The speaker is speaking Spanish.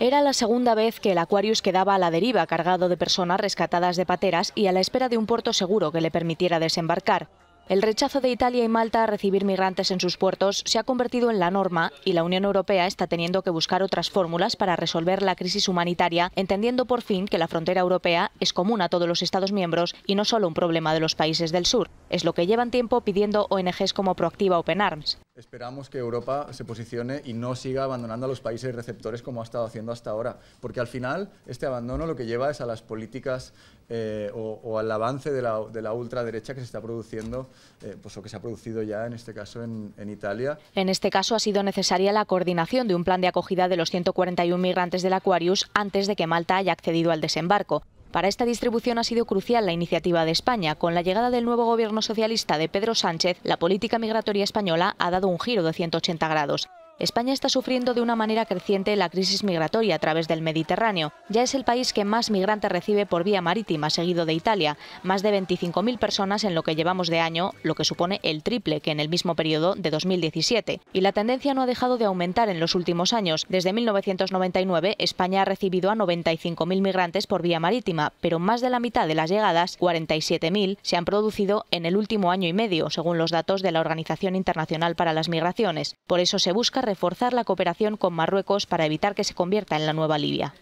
Era la segunda vez que el Aquarius quedaba a la deriva cargado de personas rescatadas de pateras y a la espera de un puerto seguro que le permitiera desembarcar. El rechazo de Italia y Malta a recibir migrantes en sus puertos se ha convertido en la norma y la Unión Europea está teniendo que buscar otras fórmulas para resolver la crisis humanitaria, entendiendo por fin que la frontera europea es común a todos los Estados miembros y no solo un problema de los países del sur. Es lo que llevan tiempo pidiendo ONGs como Proactiva Open Arms. Esperamos que Europa se posicione y no siga abandonando a los países receptores como ha estado haciendo hasta ahora, porque al final este abandono lo que lleva es a las políticas eh, o, al avance de la, ultraderecha que se está produciendo, eh, pues, o que se ha producido ya en este caso en, en, Italia. En este caso ha sido necesaria la coordinación de un plan de acogida de los 141 migrantes del Aquarius antes de que Malta haya accedido al desembarco. Para esta distribución ha sido crucial la iniciativa de España. Con la llegada del nuevo gobierno socialista de Pedro Sánchez, la política migratoria española ha dado un giro de 180 grados. España está sufriendo de una manera creciente la crisis migratoria a través del Mediterráneo. Ya es el país que más migrantes recibe por vía marítima, seguido de Italia, más de 25.000 personas en lo que llevamos de año, lo que supone el triple que en el mismo periodo de 2017. Y la tendencia no ha dejado de aumentar en los últimos años. Desde 1999, España ha recibido a 95.000 migrantes por vía marítima, pero más de la mitad de las llegadas, 47.000, se han producido en el último año y medio, según los datos de la Organización Internacional para las Migraciones. Por eso se busca reforzar la cooperación con Marruecos para evitar que se convierta en la nueva Libia.